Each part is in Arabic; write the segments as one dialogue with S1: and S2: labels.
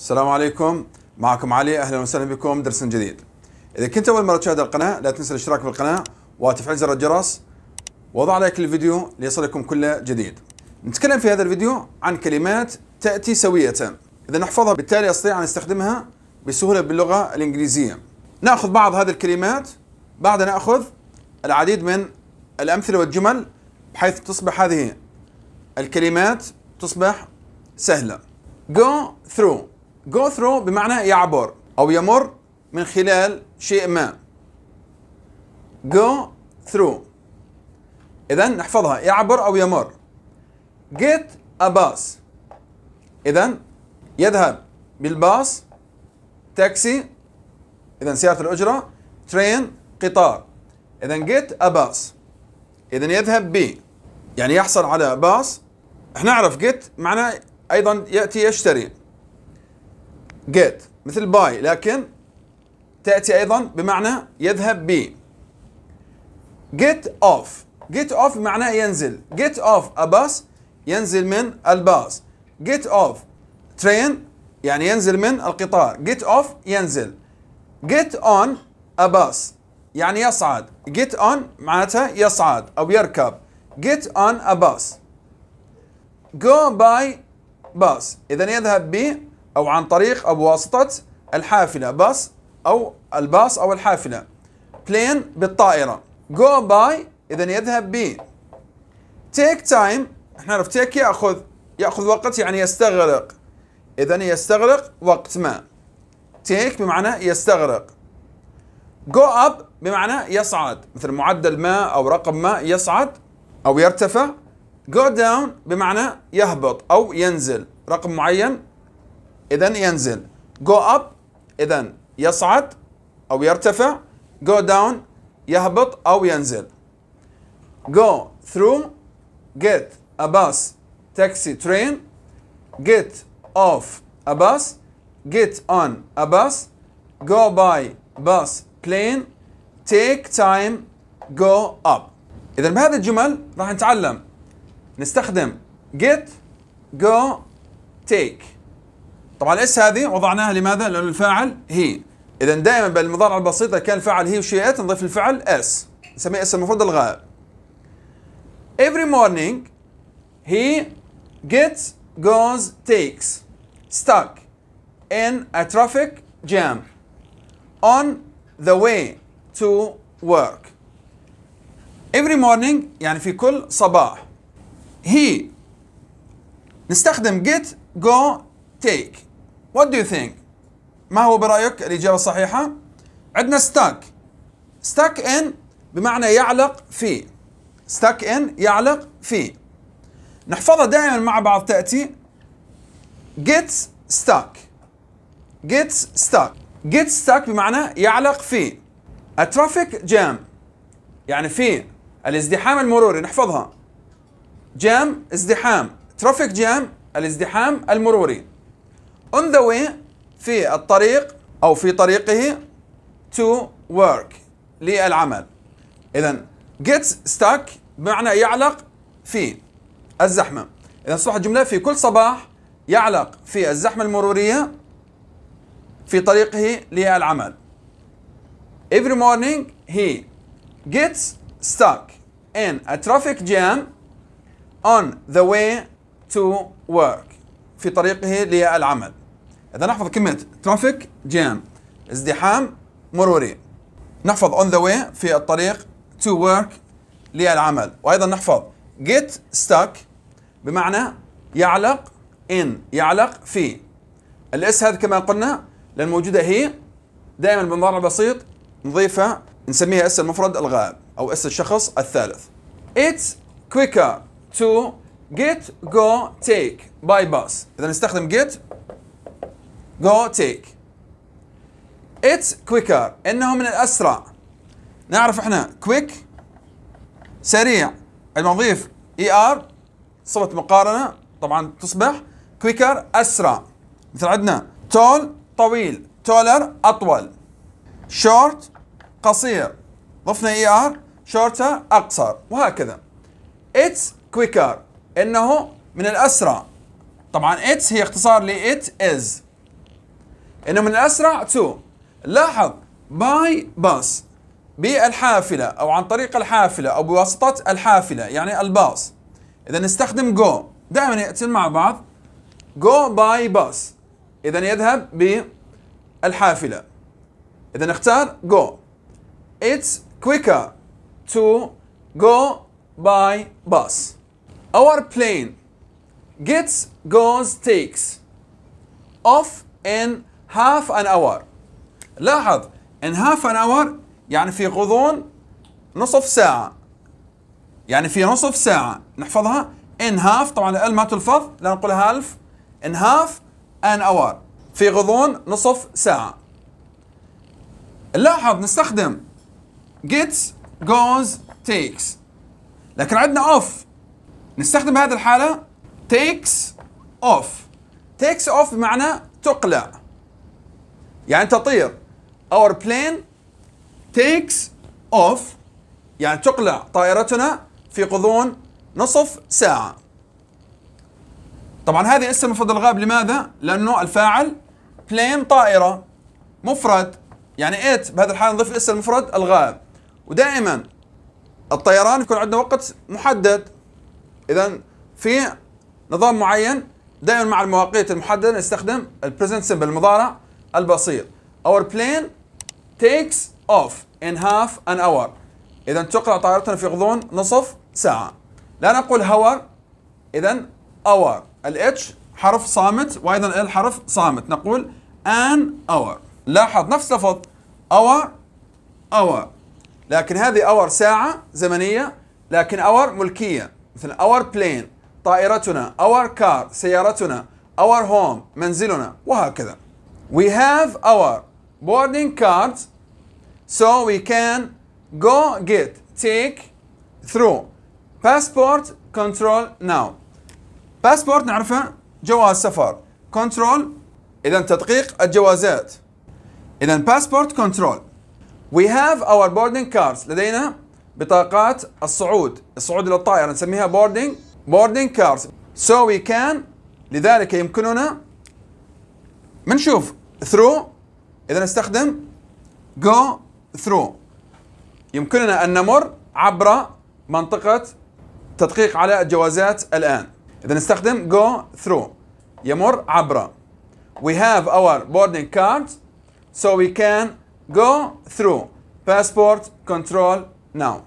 S1: السلام عليكم معكم علي اهلا وسهلا بكم درس جديد اذا كنت اول مره تشاهد القناه لا تنسى الاشتراك بالقناه وتفعيل زر الجرس وضع لايك للفيديو ليصلكم كل جديد نتكلم في هذا الفيديو عن كلمات تاتي سويه اذا نحفظها بالتالي استطيع ان استخدمها بسهوله باللغه الانجليزيه ناخذ بعض هذه الكلمات بعد ناخذ العديد من الامثله والجمل بحيث تصبح هذه الكلمات تصبح سهله go through جو ثرو بمعنى يعبر أو يمر من خلال شيء ما go through إذا نحفظها يعبر أو يمر get a bus إذا يذهب بالباص تاكسي إذا سيارة الأجرة train قطار إذا get a bus إذا يذهب ب يعني يحصل على باص احنا نعرف get معناه أيضا يأتي يشتري get مثل buy لكن تأتي أيضا بمعنى يذهب ب get off get off معناه ينزل get off a bus ينزل من الباص get off train يعني ينزل من القطار get off ينزل get on a bus يعني يصعد get on معناتها يصعد أو يركب get on a bus go by bus إذا يذهب ب أو عن طريق أو بواسطة الحافلة باص أو الباص أو الحافلة plane بالطائرة go by إذا يذهب ب take time احنا نعرف take يأخذ يأخذ وقت يعني يستغرق إذا يستغرق وقت ما take بمعنى يستغرق go up بمعنى يصعد مثل معدل ما أو رقم ما يصعد أو يرتفع go down بمعنى يهبط أو ينزل رقم معين إذا ينزل go up إذا يصعد أو يرتفع go down يهبط أو ينزل go through get a bus taxi train get off a bus get on a bus go by bus plane take time go up إذا بهذه الجمل راح نتعلم نستخدم get go take طبعا الاس هذه وضعناها لماذا؟ لأن الفاعل هي إذا دائما بالمضارعة البسيطة كان الفاعل هي وشيئات نضيف الفعل اس نسميه اس المفروض الغائب Every morning he gets goes takes stuck in a traffic jam on the way to work every morning يعني في كل صباح he نستخدم get go take What do you think? ما هو برأيك الإجابة الصحيحة؟ عندنا stuck. Stuck in بمعنى يعلق في Stuck in يعلق في نحفظها دائما مع بعض تأتي get stuck get stuck get stuck بمعنى يعلق في traffic jam. يعني في الازدحام المروري نحفظها Jam ازدحام Traffic jam الازدحام المروري on the way في الطريق أو في طريقه to work للعمل إذا get stuck بمعنى يعلق في الزحمة إذا صح الجملة في كل صباح يعلق في الزحمة المرورية في طريقه للعمل Every morning he gets stuck in a traffic jam on the way to work في طريقه للعمل إذا نحفظ كلمة ترافيك جام ازدحام مروري نحفظ on the way في الطريق to work للعمل وأيضا نحفظ get stuck بمعنى يعلق in يعلق في الاس هذا كما قلنا لأن موجودة هي دائما بمضارع بسيط نضيفها نسميها اس المفرد الغائب أو اس الشخص الثالث It's quicker to get go take by bus إذا نستخدم get go take it's quicker انه من الاسرع نعرف احنا quick سريع المضيف نضيف اي ار صفة مقارنة طبعا تصبح quicker اسرع مثل عندنا tall طويل taller اطول short قصير ضفنا اي e ار اقصر وهكذا it's quicker انه من الاسرع طبعا it's هي اختصار it is انه من الاسرع تو لاحظ باي باس بالحافله او عن طريق الحافله او بواسطه الحافله يعني الباص اذا نستخدم جو دائما ياتون مع بعض جو باي باس اذا يذهب بالحافله اذا نختار جو it's quicker to go by bus our plane gets goes takes off in هاف ان اور لاحظ ان هاف ان اور يعني في غضون نصف ساعة يعني في نصف ساعة نحفظها ان هاف طبعا ال ما تلفظ لا نقول هالف ان هاف ان اور في غضون نصف ساعة لاحظ نستخدم gets goes takes لكن عندنا اوف نستخدم هذه الحالة takes off takes off بمعنى تقلع يعني انت طير اور بلين تيكس اوف يعني تقلع طائرتنا في غضون نصف ساعة طبعا هذه اسم مفرد الغائب لماذا؟ لأنه الفاعل بلين طائرة مفرد يعني ات بهذا الحال نضيف اسم مفرد الغائب ودائما الطيران يكون عندنا وقت محدد اذا في نظام معين دائما مع المواقيت المحدده نستخدم البريزنت simple المضارع البصير our plane takes off in half an hour إذا تقلع طائرتنا في غضون نصف ساعة لا نقول هور إذا hour الاتش حرف صامت وأيضا ال حرف صامت نقول an hour لاحظ نفس لفظ hour hour لكن هذه hour ساعة زمنية لكن hour ملكية مثل our plane طائرتنا our car سيارتنا our home منزلنا وهكذا we have our boarding cards so we can go get take through passport control now passport نعرفه جواز سفر control إذا تدقيق الجوازات إذا passport control we have our boarding cards لدينا بطاقات الصعود الصعود إلى الطائرة نسميها boarding boarding cards so we can لذلك يمكننا بنشوف through إذا نستخدم go through يمكننا أن نمر عبر منطقة تدقيق على الجوازات الآن إذا نستخدم go through يمر عبر we have our boarding card so we can go through passport control now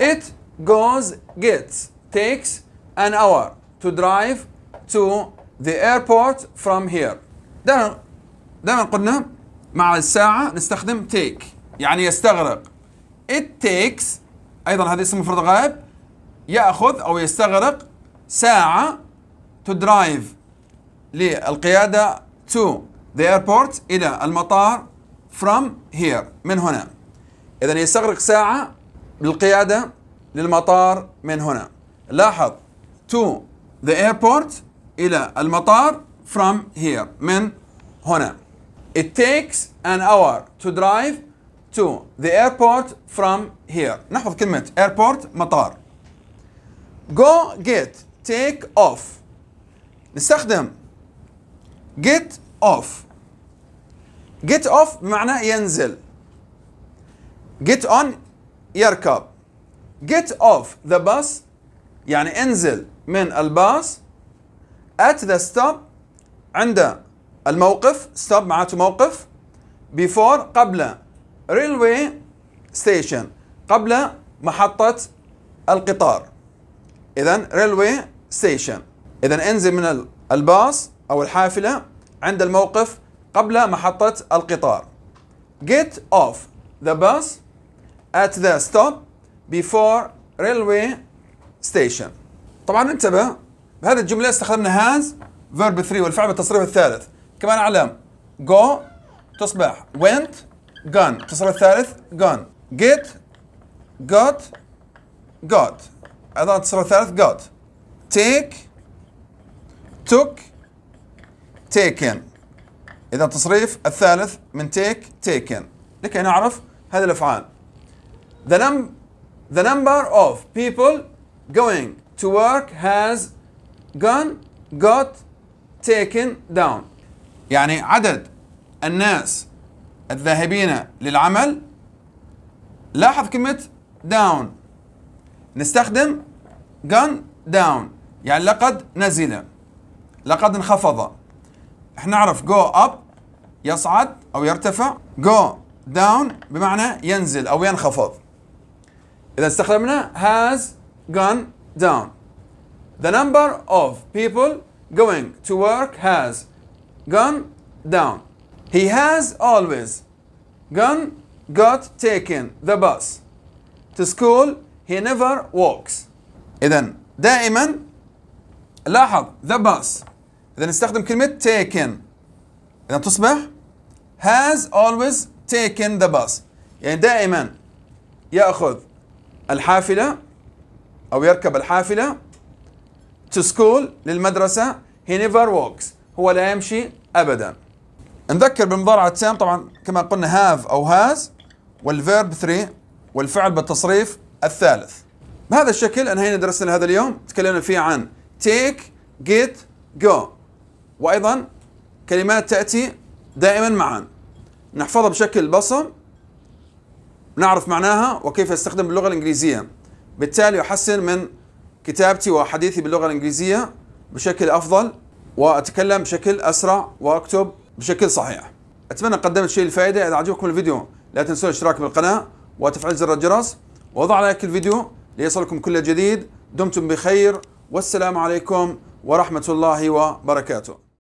S1: it goes gets takes an hour to drive to the airport from here ده دائما قلنا مع الساعة نستخدم تيك يعني يستغرق it takes أيضا هذا اسم مفرد غائب يأخذ أو يستغرق ساعة to drive للقيادة to the airport إلى المطار from here من هنا إذا يستغرق ساعة للقيادة للمطار من هنا لاحظ to the airport إلى المطار from here من هنا It takes an hour to drive to the airport from here. نحفظ كلمة airport مطار. Go get take off. نستخدم get off. get off بمعنى ينزل. get on يركب. get off the bus يعني انزل من الباص at the stop عند الموقف ستوب معناته موقف بيفور قبل ريلوي ستيشن قبل محطة القطار إذا ريلوي ستيشن إذا انزل من الباص أو الحافلة عند الموقف قبل محطة القطار get off the bus at the stop before railway station طبعا انتبه بهذه الجملة استخدمنا has verb 3 والفعل بالتصريف الثالث كمان علام جو تصبح went gone تصل الثالث gone get got got ايضا التصل الثالث got take took taken اذا التصريف الثالث من take taken لكي نعرف هذه الافعال the num the number of people going to work has gone got taken down يعني عدد الناس الذاهبين للعمل لاحظ كلمة داون نستخدم جان داون يعني لقد نزل لقد انخفض احنا نعرف جو اب يصعد او يرتفع جو داون بمعنى ينزل او ينخفض اذا استخدمنا has gone down the number of people going to work has gone down. He has always gone, got, taken the bus. To school, he never walks. إذا دائما لاحظ the bus. إذا نستخدم كلمة taken. إذا تصبح has always taken the bus. يعني دائما يأخذ الحافلة أو يركب الحافلة to school للمدرسة he never walks هو لا يمشي ابدا نذكر بالمضارع التام طبعا كما قلنا هاف او هاز والفيرب 3 والفعل بالتصريف الثالث بهذا الشكل انهينا درسنا هذا اليوم تكلمنا فيه عن تيك جيت جو وايضا كلمات تاتي دائما معا نحفظها بشكل بصم نعرف معناها وكيف استخدم باللغه الانجليزيه بالتالي احسن من كتابتي وحديثي باللغه الانجليزيه بشكل افضل وأتكلم بشكل أسرع وأكتب بشكل صحيح أتمنى قدمت شيء الفائدة إذا عجبكم الفيديو لا تنسون الاشتراك بالقناة وتفعيل زر الجرس ووضع لايك الفيديو ليصلكم كل جديد دمتم بخير والسلام عليكم ورحمة الله وبركاته